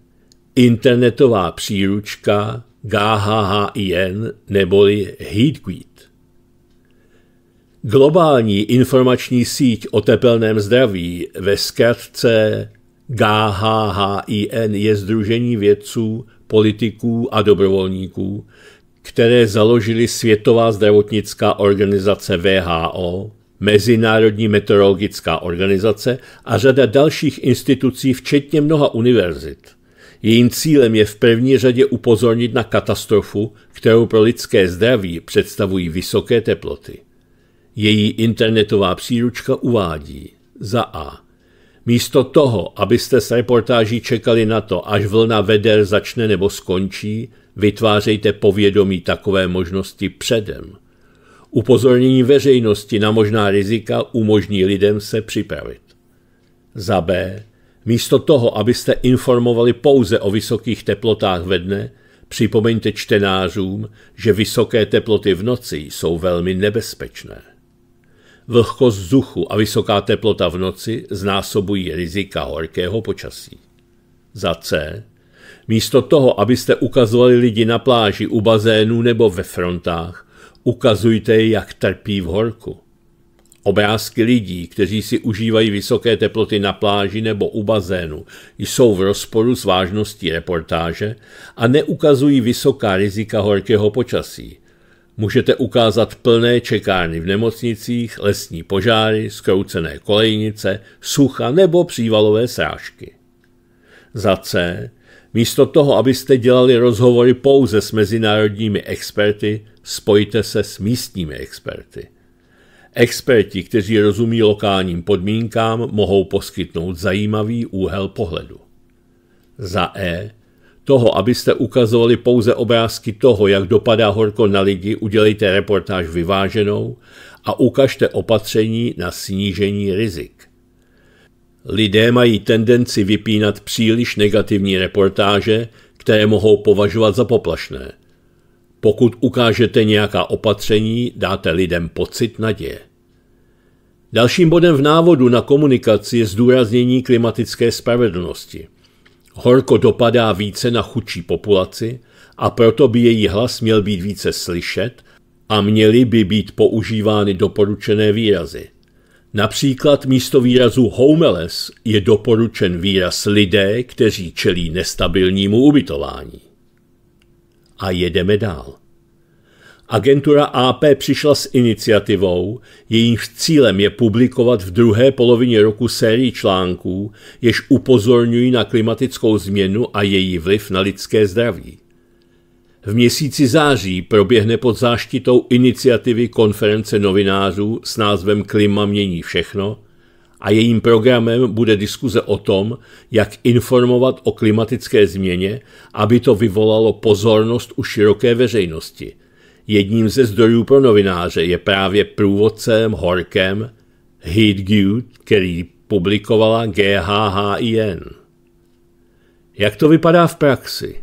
Speaker 1: internetová příručka GHHIN neboli Heatweed. Globální informační síť o tepelném zdraví ve zkratce GHHIN je združení vědců, politiků a dobrovolníků, které založili Světová zdravotnická organizace VHO, Mezinárodní meteorologická organizace a řada dalších institucí, včetně mnoha univerzit. Jejím cílem je v první řadě upozornit na katastrofu, kterou pro lidské zdraví představují vysoké teploty. Její internetová příručka uvádí za A. Místo toho, abyste s reportáží čekali na to, až vlna veder začne nebo skončí, Vytvářejte povědomí takové možnosti předem. Upozornění veřejnosti na možná rizika umožní lidem se připravit. Za B. Místo toho, abyste informovali pouze o vysokých teplotách ve dne, připomeňte čtenářům, že vysoké teploty v noci jsou velmi nebezpečné. Vlhkost vzduchu a vysoká teplota v noci znásobují rizika horkého počasí. Za C. Místo toho, abyste ukazovali lidi na pláži, u bazénů nebo ve frontách, ukazujte je, jak trpí v horku. Obrázky lidí, kteří si užívají vysoké teploty na pláži nebo u bazénu, jsou v rozporu s vážností reportáže a neukazují vysoká rizika horkého počasí. Můžete ukázat plné čekárny v nemocnicích, lesní požáry, zkroucené kolejnice, sucha nebo přívalové srážky. Za C Místo toho, abyste dělali rozhovory pouze s mezinárodními experty, spojte se s místními experty. Experti, kteří rozumí lokálním podmínkám, mohou poskytnout zajímavý úhel pohledu. Za E. Toho, abyste ukazovali pouze obrázky toho, jak dopadá horko na lidi, udělejte reportáž vyváženou a ukažte opatření na snížení rizik. Lidé mají tendenci vypínat příliš negativní reportáže, které mohou považovat za poplašné. Pokud ukážete nějaká opatření, dáte lidem pocit naděje. Dalším bodem v návodu na komunikaci je zdůraznění klimatické spravedlnosti. Horko dopadá více na chudší populaci a proto by její hlas měl být více slyšet a měly by být používány doporučené výrazy. Například místo výrazu homeless je doporučen výraz lidé, kteří čelí nestabilnímu ubytování. A jedeme dál. Agentura AP přišla s iniciativou, jejímž cílem je publikovat v druhé polovině roku sérii článků, jež upozorňují na klimatickou změnu a její vliv na lidské zdraví. V měsíci září proběhne pod záštitou iniciativy konference novinářů s názvem Klima mění všechno a jejím programem bude diskuze o tom, jak informovat o klimatické změně, aby to vyvolalo pozornost u široké veřejnosti. Jedním ze zdrojů pro novináře je právě průvodcem Horkem Heat který publikovala GHHIN. Jak to vypadá v praxi?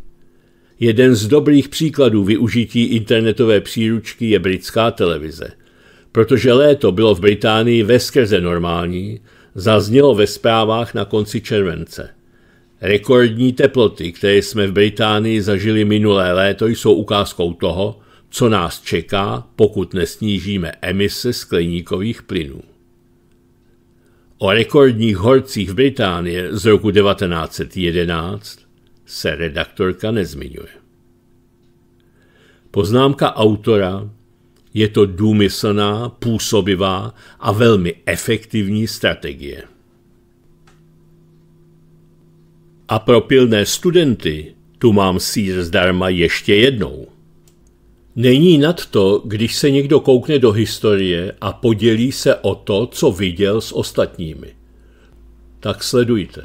Speaker 1: Jeden z dobrých příkladů využití internetové příručky je britská televize. Protože léto bylo v Británii veskrze normální, zaznělo ve zprávách na konci července. Rekordní teploty, které jsme v Británii zažili minulé léto, jsou ukázkou toho, co nás čeká, pokud nesnížíme emise skleníkových plynů. O rekordních horcích v Británii z roku 1911 se redaktorka nezmiňuje. Poznámka autora je to důmyslná, působivá a velmi efektivní strategie. A pro pilné studenty tu mám sír zdarma ještě jednou. Není nad to, když se někdo koukne do historie a podělí se o to, co viděl s ostatními. Tak sledujte.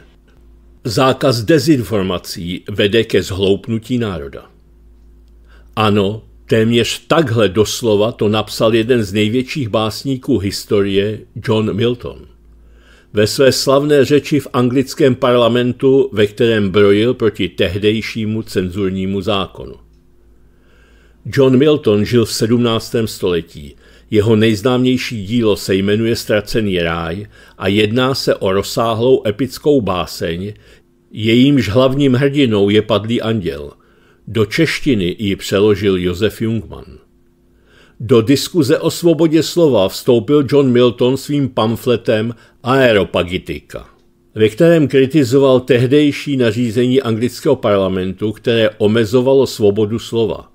Speaker 1: Zákaz dezinformací vede ke zhloupnutí národa. Ano, téměř takhle doslova to napsal jeden z největších básníků historie John Milton. Ve své slavné řeči v anglickém parlamentu, ve kterém brojil proti tehdejšímu cenzurnímu zákonu. John Milton žil v 17. století jeho nejznámější dílo se jmenuje Ztracený ráj a jedná se o rozsáhlou epickou báseň, jejímž hlavním hrdinou je padlý anděl. Do češtiny ji přeložil Josef Jungmann. Do diskuze o svobodě slova vstoupil John Milton svým pamfletem Aeropagitika, ve kterém kritizoval tehdejší nařízení anglického parlamentu, které omezovalo svobodu slova –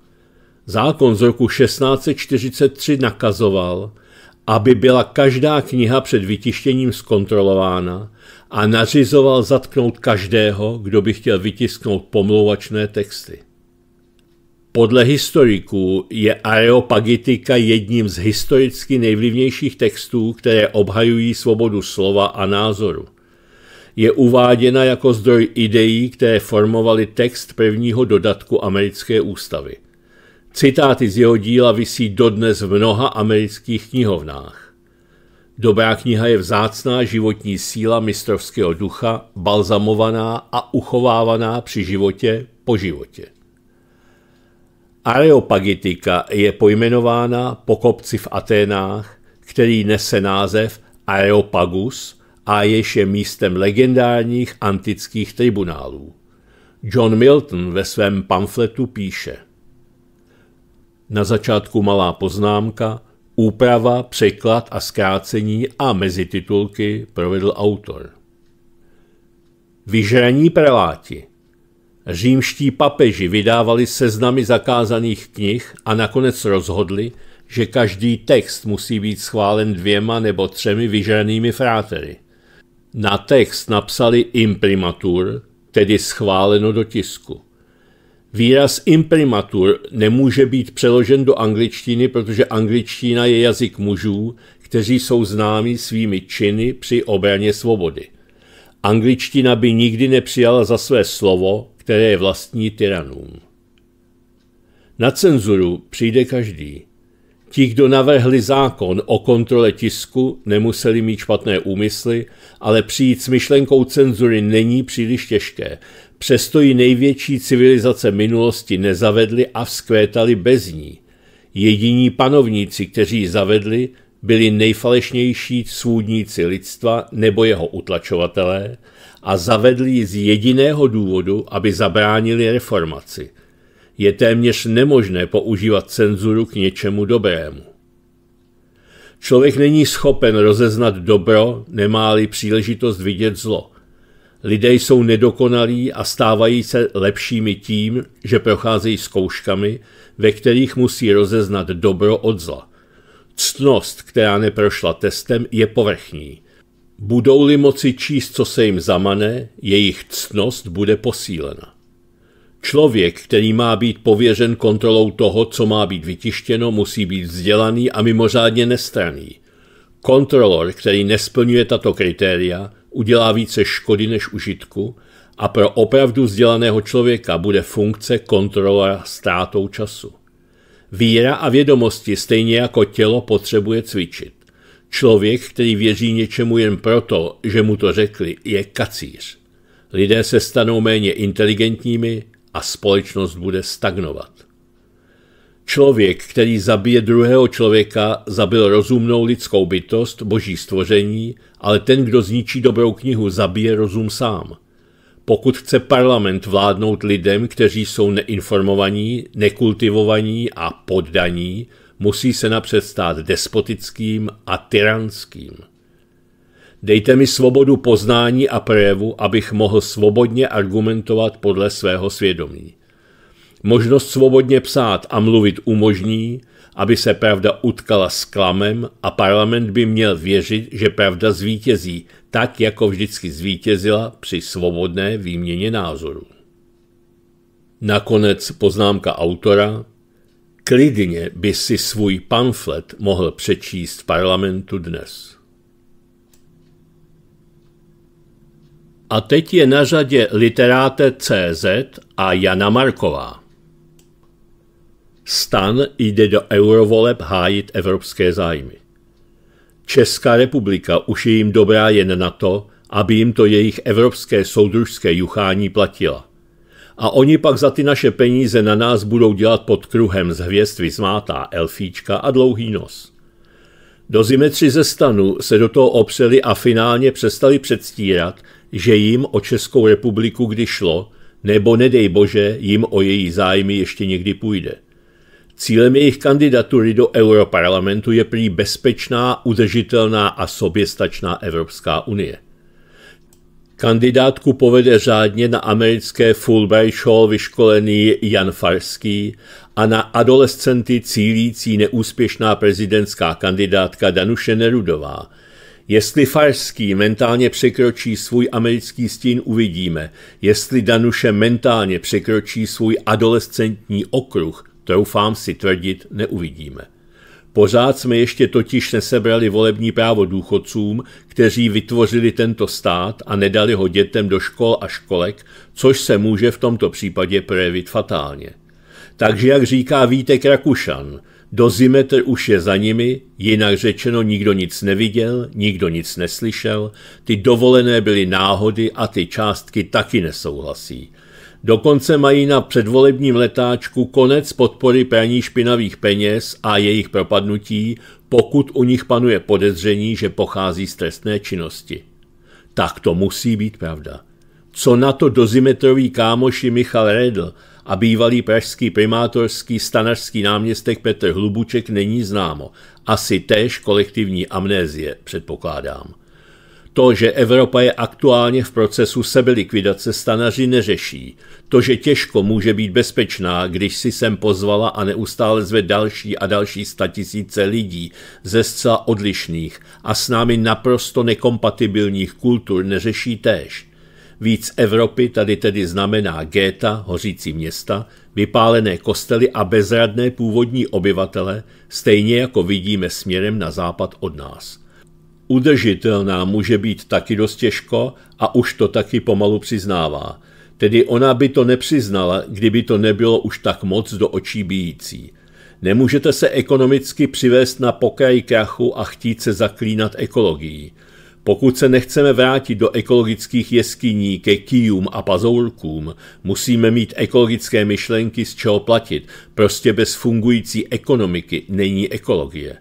Speaker 1: Zákon z roku 1643 nakazoval, aby byla každá kniha před vytištěním zkontrolována a nařizoval zatknout každého, kdo by chtěl vytisknout pomlouvačné texty. Podle historiků je Areopagitika jedním z historicky nejvlivnějších textů, které obhajují svobodu slova a názoru. Je uváděna jako zdroj ideí, které formovaly text prvního dodatku americké ústavy – Citáty z jeho díla visí dodnes v mnoha amerických knihovnách. Dobrá kniha je vzácná životní síla mistrovského ducha, balzamovaná a uchovávaná při životě po životě. Areopagitika je pojmenována po kopci v Aténách, který nese název Areopagus a jež je místem legendárních antických tribunálů. John Milton ve svém pamfletu píše – na začátku malá poznámka, úprava, překlad a zkrácení a mezi titulky provedl autor. Vyžraní preláti Římští papeži vydávali seznamy zakázaných knih a nakonec rozhodli, že každý text musí být schválen dvěma nebo třemi vyžranými frátery. Na text napsali imprimatur, tedy schváleno do tisku. Výraz imprimatur nemůže být přeložen do angličtiny, protože angličtina je jazyk mužů, kteří jsou známi svými činy při obraně svobody. Angličtina by nikdy nepřijala za své slovo, které je vlastní tyranům. Na cenzuru přijde každý. Ti, kdo navrhli zákon o kontrole tisku, nemuseli mít špatné úmysly, ale přijít s myšlenkou cenzury není příliš těžké, Přesto ji největší civilizace minulosti nezavedly a vzkvétaly bez ní. Jediní panovníci, kteří ji zavedli, byli nejfalešnější svůdníci lidstva nebo jeho utlačovatelé a zavedli ji z jediného důvodu, aby zabránili reformaci. Je téměř nemožné používat cenzuru k něčemu dobrému. Člověk není schopen rozeznat dobro, nemá-li příležitost vidět zlo. Lidé jsou nedokonalí a stávají se lepšími tím, že procházejí zkouškami, ve kterých musí rozeznat dobro od zla. Ctnost, která neprošla testem, je povrchní. Budou-li moci číst, co se jim zamane, jejich ctnost bude posílena. Člověk, který má být pověřen kontrolou toho, co má být vytištěno, musí být vzdělaný a mimořádně nestraný. Kontrolor, který nesplňuje tato kritéria, udělá více škody než užitku a pro opravdu vzdělaného člověka bude funkce kontrolora ztrátou času. Víra a vědomosti stejně jako tělo potřebuje cvičit. Člověk, který věří něčemu jen proto, že mu to řekli, je kacíř. Lidé se stanou méně inteligentními a společnost bude stagnovat. Člověk, který zabije druhého člověka, zabil rozumnou lidskou bytost, boží stvoření, ale ten, kdo zničí dobrou knihu, zabije rozum sám. Pokud chce parlament vládnout lidem, kteří jsou neinformovaní, nekultivovaní a poddaní, musí se napřed stát despotickým a tyranským. Dejte mi svobodu poznání a prévu, abych mohl svobodně argumentovat podle svého svědomí. Možnost svobodně psát a mluvit umožní, aby se pravda utkala s klamem a parlament by měl věřit, že pravda zvítězí, tak jako vždycky zvítězila při svobodné výměně názorů. Nakonec poznámka autora. Klidně by si svůj pamflet mohl přečíst parlamentu dnes. A teď je na řadě literáte CZ a Jana Marková. Stan jde do eurovoleb hájit evropské zájmy. Česká republika už je jim dobrá jen na to, aby jim to jejich evropské soudružské juchání platila. A oni pak za ty naše peníze na nás budou dělat pod kruhem z hvězd vyzmátá elfíčka a dlouhý nos. Do zimetři ze stanu se do toho opřeli a finálně přestali předstírat, že jim o Českou republiku kdy šlo, nebo nedej bože, jim o její zájmy ještě někdy půjde. Cílem jejich kandidatury do Europarlamentu je prý bezpečná, udržitelná a soběstačná Evropská unie. Kandidátku povede řádně na americké Fulbright Show vyškolený Jan Farský a na adolescenty cílící neúspěšná prezidentská kandidátka Danuše Nerudová. Jestli Farský mentálně překročí svůj americký stín, uvidíme. Jestli Danuše mentálně překročí svůj adolescentní okruh, troufám si tvrdit, neuvidíme. Pořád jsme ještě totiž nesebrali volební právo důchodcům, kteří vytvořili tento stát a nedali ho dětem do škol a školek, což se může v tomto případě projevit fatálně. Takže jak říká Vítek Rakušan, dozimetr už je za nimi, jinak řečeno nikdo nic neviděl, nikdo nic neslyšel, ty dovolené byly náhody a ty částky taky nesouhlasí. Dokonce mají na předvolebním letáčku konec podpory praní špinavých peněz a jejich propadnutí, pokud u nich panuje podezření, že pochází z trestné činnosti. Tak to musí být pravda. Co na to dozimetrový kámoši Michal Redl a bývalý pražský primátorský stanařský náměstek Petr Hlubuček není známo. Asi též kolektivní amnézie, předpokládám. To, že Evropa je aktuálně v procesu sebelikvidace stanaři neřeší. To, že těžko může být bezpečná, když si sem pozvala a neustále zve další a další statisíce lidí ze zcela odlišných a s námi naprosto nekompatibilních kultur, neřeší též. Víc Evropy tady tedy znamená géta, hořící města, vypálené kostely a bezradné původní obyvatele, stejně jako vidíme směrem na západ od nás. Udržitelná může být taky dost těžko a už to taky pomalu přiznává. Tedy ona by to nepřiznala, kdyby to nebylo už tak moc do očí bíjící. Nemůžete se ekonomicky přivést na pokraj krachu a chtít se zaklínat ekologií. Pokud se nechceme vrátit do ekologických jeskyní ke kýjům a pazourkům, musíme mít ekologické myšlenky z čeho platit. Prostě bez fungující ekonomiky není ekologie.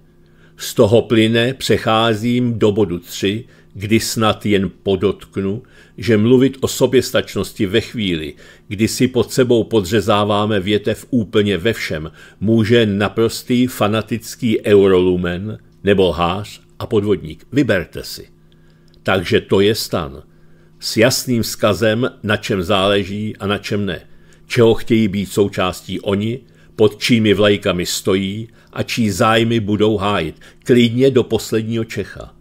Speaker 1: Z toho plyne přecházím do bodu 3, kdy snad jen podotknu, že mluvit o soběstačnosti ve chvíli, kdy si pod sebou podřezáváme větev úplně ve všem, může naprostý fanatický eurolumen nebo hář a podvodník. Vyberte si. Takže to je stan. S jasným vzkazem, na čem záleží a na čem ne. Čeho chtějí být součástí oni, pod čími vlajkami stojí a čí zájmy budou hájit, klidně do posledního Čecha.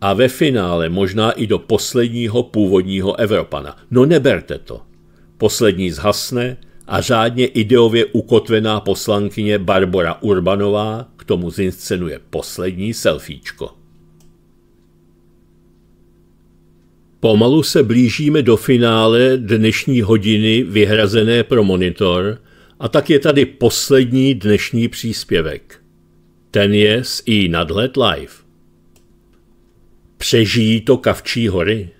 Speaker 1: A ve finále možná i do posledního původního Evropana. No neberte to. Poslední zhasne a řádně ideově ukotvená poslankyně Barbara Urbanová k tomu zinscenuje poslední selfiečko. Pomalu se blížíme do finále dnešní hodiny vyhrazené pro monitor – a tak je tady poslední dnešní příspěvek. Ten je z i nadhled live. Přežijí to kavčí hory?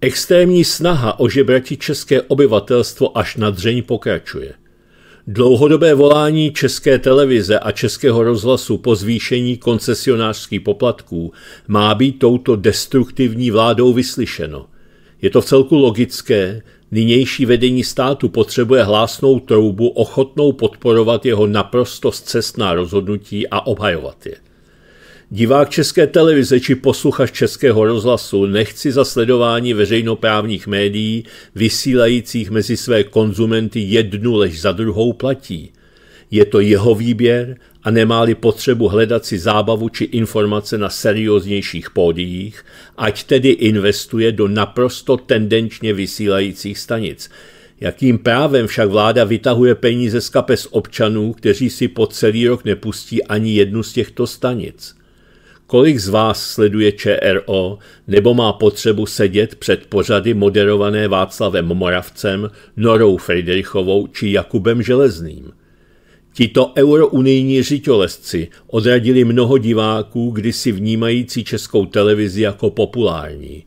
Speaker 1: Extrémní snaha o žebrati české obyvatelstvo až na dřeň pokračuje. Dlouhodobé volání České televize a Českého rozhlasu po zvýšení koncesionářských poplatků má být touto destruktivní vládou vyslyšeno. Je to v celku logické, Nynější vedení státu potřebuje hlásnou troubu ochotnou podporovat jeho naprosto zcestná rozhodnutí a obhajovat je. Divák české televize či posluchač českého rozhlasu nechci za sledování veřejnoprávních médií vysílajících mezi své konzumenty jednu lež za druhou platí. Je to jeho výběr a nemáli potřebu hledat si zábavu či informace na serióznějších pódiích, ať tedy investuje do naprosto tendenčně vysílajících stanic. Jakým právem však vláda vytahuje peníze z kapes občanů, kteří si po celý rok nepustí ani jednu z těchto stanic? Kolik z vás sleduje ČRO nebo má potřebu sedět před pořady moderované Václavem Moravcem, Norou Friedrichovou či Jakubem Železným? Tito eurounijní řiťolesci odradili mnoho diváků, kdysi vnímající českou televizi jako populární.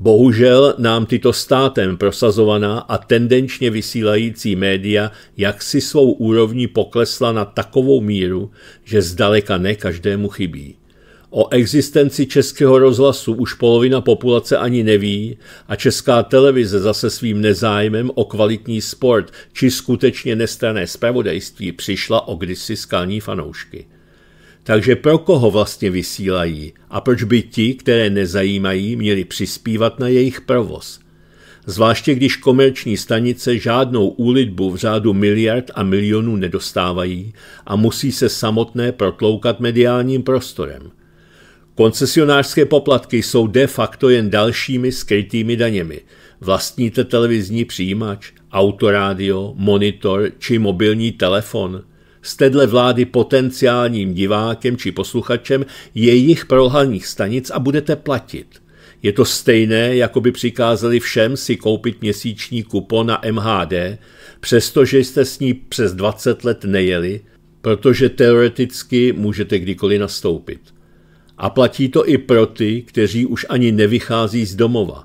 Speaker 1: Bohužel nám tyto státem prosazovaná a tendenčně vysílající média jaksi svou úrovní poklesla na takovou míru, že zdaleka ne každému chybí. O existenci českého rozhlasu už polovina populace ani neví a česká televize zase svým nezájmem o kvalitní sport či skutečně nestrané zpravodajství přišla o kdysi skalní fanoušky. Takže pro koho vlastně vysílají a proč by ti, které nezajímají, měli přispívat na jejich provoz? Zvláště když komerční stanice žádnou úlitbu v řádu miliard a milionů nedostávají a musí se samotné protloukat mediálním prostorem – Koncesionářské poplatky jsou de facto jen dalšími skrytými daněmi. Vlastníte televizní přijímač, autorádio, monitor či mobilní telefon. Jste dle vlády potenciálním divákem či posluchačem jejich prohaných stanic a budete platit. Je to stejné, jako by přikázali všem si koupit měsíční kupon na MHD, přestože jste s ní přes 20 let nejeli, protože teoreticky můžete kdykoliv nastoupit. A platí to i pro ty, kteří už ani nevychází z domova.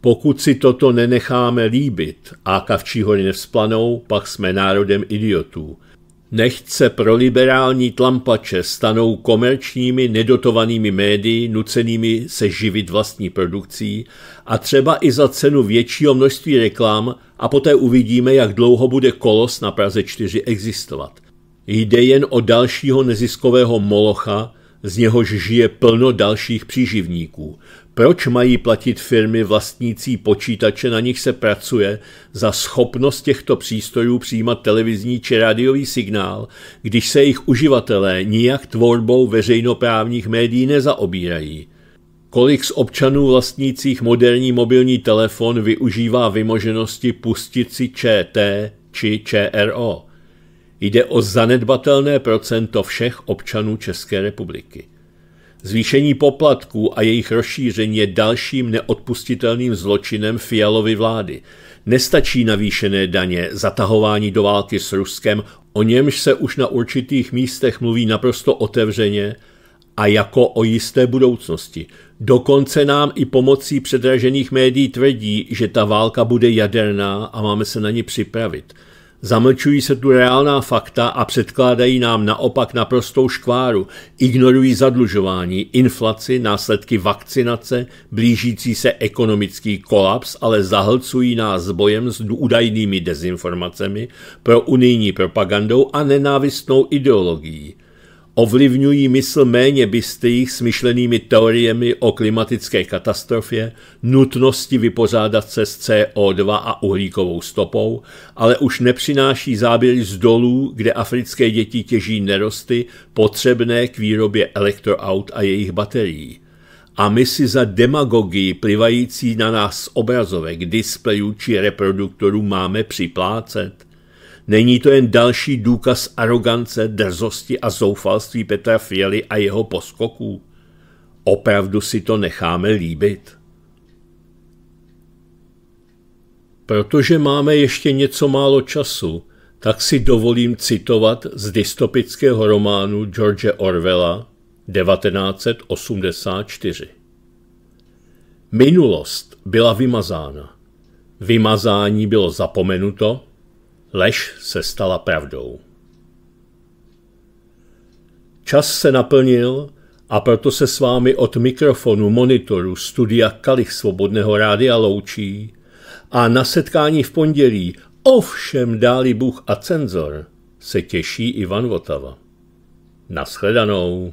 Speaker 1: Pokud si toto nenecháme líbit a kavčí hory nevzplanou, pak jsme národem idiotů. Nechť se pro liberální tlampače stanou komerčními nedotovanými médii, nucenými se živit vlastní produkcí a třeba i za cenu většího množství reklam a poté uvidíme, jak dlouho bude kolos na Praze 4 existovat. Jde jen o dalšího neziskového molocha, z něhož žije plno dalších příživníků. Proč mají platit firmy vlastnící počítače, na nich se pracuje, za schopnost těchto přístrojů přijímat televizní či rádiový signál, když se jejich uživatelé nijak tvorbou veřejnoprávních médií nezaobírají? Kolik z občanů vlastnících moderní mobilní telefon využívá vymoženosti pustit si ČT či ČRO? Jde o zanedbatelné procento všech občanů České republiky. Zvýšení poplatků a jejich rozšíření je dalším neodpustitelným zločinem Fialovy vlády. Nestačí navýšené daně, zatahování do války s Ruskem, o němž se už na určitých místech mluví naprosto otevřeně a jako o jisté budoucnosti. Dokonce nám i pomocí předražených médií tvrdí, že ta válka bude jaderná a máme se na ní připravit – Zamlčují se tu reálná fakta a předkládají nám naopak naprostou škváru. Ignorují zadlužování, inflaci, následky vakcinace, blížící se ekonomický kolaps, ale zahlcují nás bojem s údajnými dezinformacemi, pro unijní propagandou a nenávistnou ideologií ovlivňují mysl méně s myšlenými teoriemi o klimatické katastrofě, nutnosti vypořádat se s CO2 a uhlíkovou stopou, ale už nepřináší záběry z dolů, kde africké děti těží nerosty potřebné k výrobě elektroaut a jejich baterií. A my si za demagogii plivající na nás z obrazovek, displejů či reproduktorů máme připlácet? Není to jen další důkaz arogance, drzosti a zoufalství Petra Fiely a jeho poskoků? Opravdu si to necháme líbit. Protože máme ještě něco málo času, tak si dovolím citovat z dystopického románu George Orwella 1984. Minulost byla vymazána. Vymazání bylo zapomenuto Lež se stala pravdou. Čas se naplnil a proto se s vámi od mikrofonu monitoru studia Kalich Svobodného rádia loučí a na setkání v pondělí ovšem dáli Bůh a cenzor se těší Ivan Votava. Naschledanou.